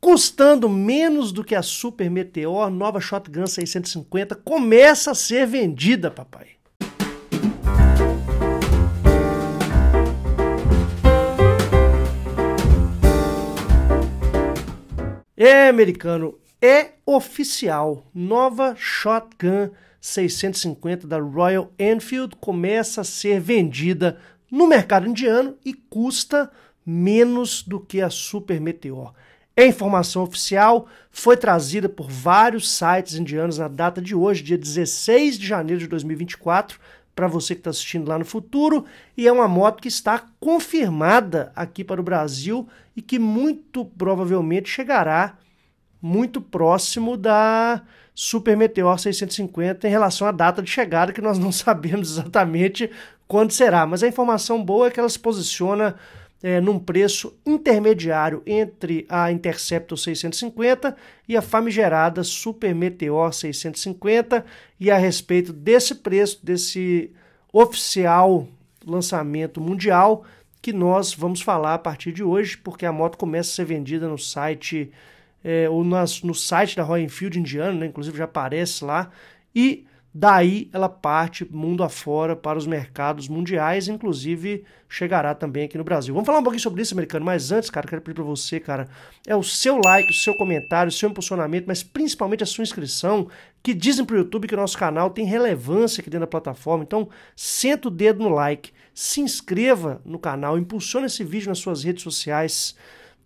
custando menos do que a Super Meteor, nova Shotgun 650 começa a ser vendida, papai. É, americano, é oficial. Nova Shotgun 650 da Royal Enfield começa a ser vendida no mercado indiano e custa menos do que a Super Meteor. A informação oficial foi trazida por vários sites indianos na data de hoje, dia 16 de janeiro de 2024, para você que está assistindo lá no futuro, e é uma moto que está confirmada aqui para o Brasil e que muito provavelmente chegará muito próximo da Super Meteor 650 em relação à data de chegada, que nós não sabemos exatamente quando será, mas a informação boa é que ela se posiciona é, num preço intermediário entre a Interceptor 650 e a famigerada Super Meteor 650. E a respeito desse preço, desse oficial lançamento mundial, que nós vamos falar a partir de hoje, porque a moto começa a ser vendida no site é, ou nas, no site da Royal Enfield Indiana, né? inclusive já aparece lá. E Daí ela parte mundo afora para os mercados mundiais, inclusive chegará também aqui no Brasil. Vamos falar um pouquinho sobre isso, americano, mas antes, cara, quero pedir para você, cara, é o seu like, o seu comentário, o seu impulsionamento, mas principalmente a sua inscrição, que dizem para o YouTube que o nosso canal tem relevância aqui dentro da plataforma. Então, senta o dedo no like, se inscreva no canal, impulsione esse vídeo nas suas redes sociais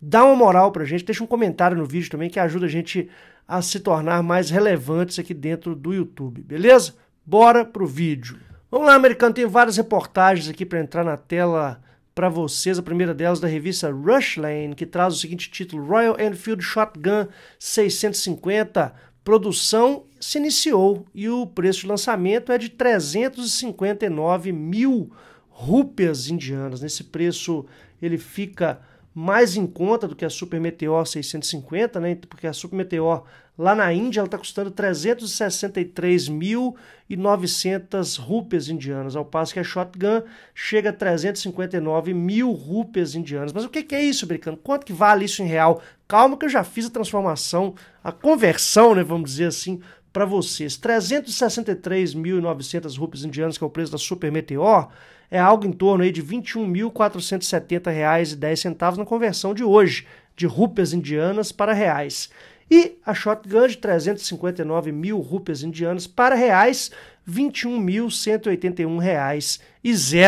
dá uma moral pra gente, deixa um comentário no vídeo também que ajuda a gente a se tornar mais relevantes aqui dentro do YouTube, beleza? Bora pro vídeo. Vamos lá, americano, tem várias reportagens aqui para entrar na tela para vocês. A primeira delas da revista Rush Lane, que traz o seguinte título: Royal Enfield Shotgun 650 produção se iniciou e o preço de lançamento é de 359 mil rúpias indianas. Nesse preço ele fica mais em conta do que a Super Meteor 650, né? Porque a Super Meteor lá na Índia ela está custando 363.900 rúpias indianas, ao passo que a Shotgun chega a 359 mil rúpias indianas. Mas o que, que é isso, brincando? Quanto que vale isso em real? Calma que eu já fiz a transformação, a conversão, né? Vamos dizer assim, para vocês. 363.900 rupias indianas, que é o preço da Super Meteor, é algo em torno aí de R$ 21.470,10 na conversão de hoje, de rupias indianas para reais. E a Shotgun de 359 mil rupias indianas para reais, R$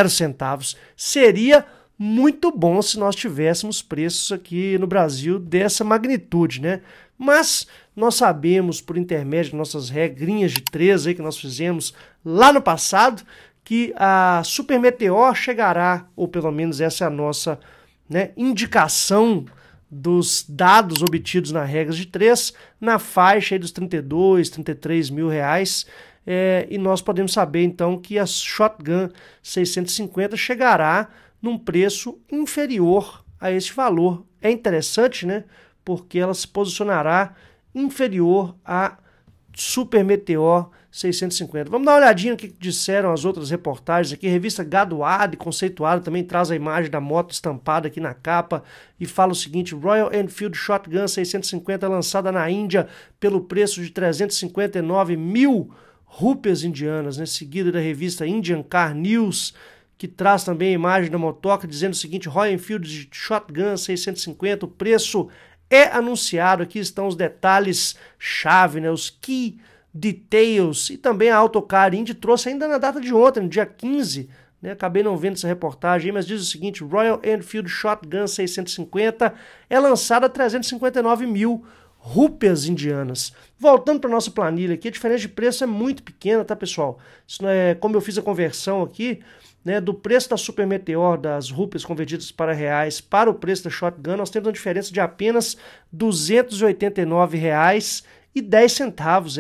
centavos Seria muito bom se nós tivéssemos preços aqui no Brasil dessa magnitude, né? Mas nós sabemos, por intermédio de nossas regrinhas de três aí que nós fizemos lá no passado, que a Super Meteor chegará, ou pelo menos essa é a nossa né, indicação dos dados obtidos na regra de três na faixa dos 32, 33 mil reais, é, e nós podemos saber então que a Shotgun 650 chegará num preço inferior a esse valor. É interessante, né? Porque ela se posicionará inferior a Super Meteor 650. Vamos dar uma olhadinha no que disseram as outras reportagens aqui. revista Gadoada e Conceituada também traz a imagem da moto estampada aqui na capa e fala o seguinte: Royal Enfield Shotgun 650 lançada na Índia pelo preço de 359 mil rúpias indianas, né? seguida da revista Indian Car News que traz também a imagem da motoca, dizendo o seguinte: Royal Enfield Shotgun 650, o preço é anunciado. Aqui estão os detalhes chave, né? os key details. E também a Autocar Indy trouxe ainda na data de ontem, no dia 15. Né? Acabei não vendo essa reportagem, mas diz o seguinte: Royal Enfield Shotgun 650 é lançada a 359 mil rúpias indianas. Voltando para nossa planilha aqui, a diferença de preço é muito pequena, tá, pessoal? Isso não é como eu fiz a conversão aqui, né, do preço da Super Meteor, das rúpias convertidas para reais, para o preço da Shotgun, nós temos uma diferença de apenas R$ 289,10.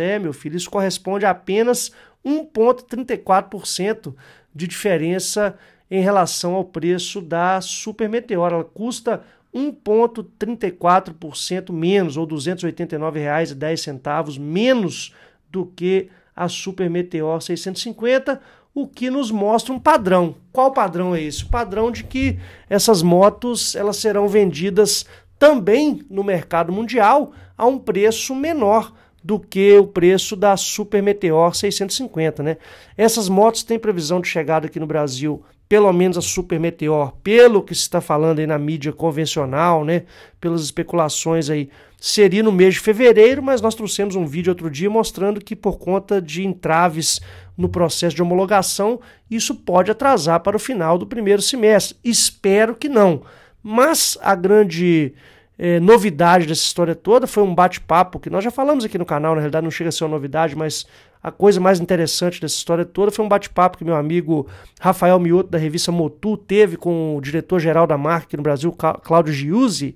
É, meu filho, isso corresponde a apenas 1,34% de diferença em relação ao preço da Super Meteor. Ela custa R$ 1,34% menos, ou R$ 289,10 menos do que a Super Meteor 650, o que nos mostra um padrão. Qual padrão é esse? O padrão de que essas motos elas serão vendidas também no mercado mundial a um preço menor do que o preço da Super Meteor 650, né? Essas motos têm previsão de chegada aqui no Brasil pelo menos a Super Meteor, pelo que se está falando aí na mídia convencional, né, pelas especulações aí, seria no mês de fevereiro, mas nós trouxemos um vídeo outro dia mostrando que por conta de entraves no processo de homologação, isso pode atrasar para o final do primeiro semestre. Espero que não. Mas a grande é, novidade dessa história toda foi um bate-papo que nós já falamos aqui no canal, na realidade não chega a ser uma novidade, mas a coisa mais interessante dessa história toda foi um bate-papo que meu amigo Rafael Mioto, da revista Motu, teve com o diretor-geral da marca aqui no Brasil, Cláudio Giusi,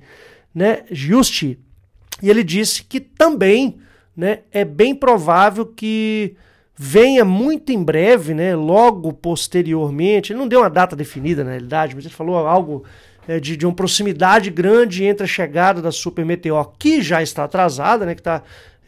né, Giusti, e ele disse que também né, é bem provável que venha muito em breve, né, logo posteriormente, ele não deu uma data definida na realidade, mas ele falou algo é, de, de uma proximidade grande entre a chegada da Super Meteor, que já está atrasada, né, que está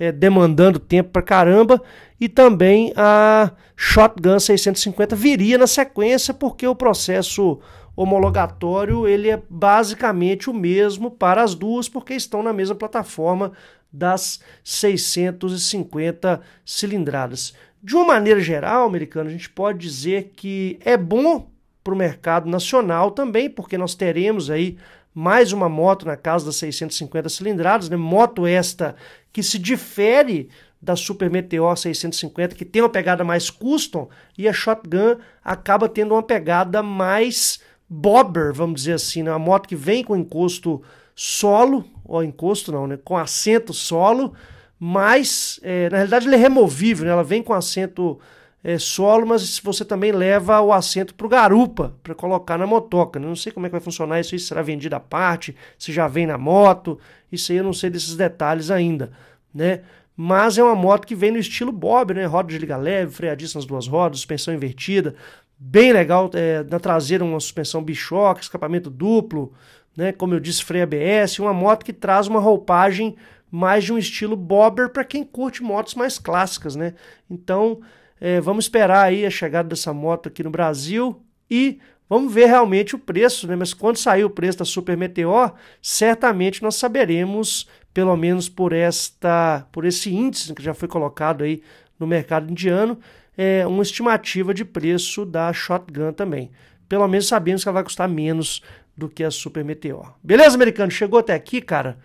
é, demandando tempo para caramba, e também a Shotgun 650 viria na sequência, porque o processo homologatório ele é basicamente o mesmo para as duas, porque estão na mesma plataforma das 650 cilindradas. De uma maneira geral, americano, a gente pode dizer que é bom para o mercado nacional também, porque nós teremos aí mais uma moto na casa das 650 cilindradas, né? moto esta que se difere da Super Meteor 650, que tem uma pegada mais custom, e a Shotgun acaba tendo uma pegada mais bobber, vamos dizer assim, né? uma moto que vem com encosto solo, ou encosto não, né? com assento solo, mas é, na realidade ele é removível, né? ela vem com assento é, solo, mas você também leva o assento para o garupa para colocar na motoca. Né? Não sei como é que vai funcionar isso, isso será vendido à parte, se já vem na moto, isso aí eu não sei desses detalhes ainda, né? Mas é uma moto que vem no estilo Bob, né? Roda de liga leve, freadista nas duas rodas, suspensão invertida, bem legal. É, na traseira uma suspensão bichoque, escapamento duplo, né? Como eu disse, freio ABS, uma moto que traz uma roupagem mais de um estilo bobber para quem curte motos mais clássicas, né? Então, é, vamos esperar aí a chegada dessa moto aqui no Brasil e vamos ver realmente o preço, né? Mas quando sair o preço da Super Meteor, certamente nós saberemos, pelo menos por esta, por esse índice que já foi colocado aí no mercado indiano, é, uma estimativa de preço da Shotgun também. Pelo menos sabemos que ela vai custar menos do que a Super Meteor. Beleza, americano? Chegou até aqui, cara?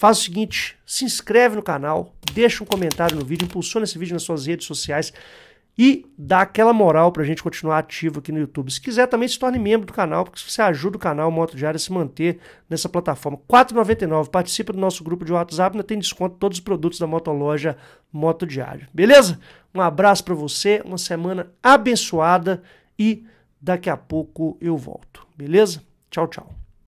Faz o seguinte, se inscreve no canal, deixa um comentário no vídeo, impulsiona esse vídeo nas suas redes sociais e dá aquela moral pra gente continuar ativo aqui no YouTube. Se quiser também se torne membro do canal, porque você ajuda o canal Moto Diário a se manter nessa plataforma. R$ 4,99, participa do nosso grupo de WhatsApp, ainda tem desconto todos os produtos da Motoloja Moto Diário. Beleza? Um abraço para você, uma semana abençoada e daqui a pouco eu volto. Beleza? Tchau, tchau.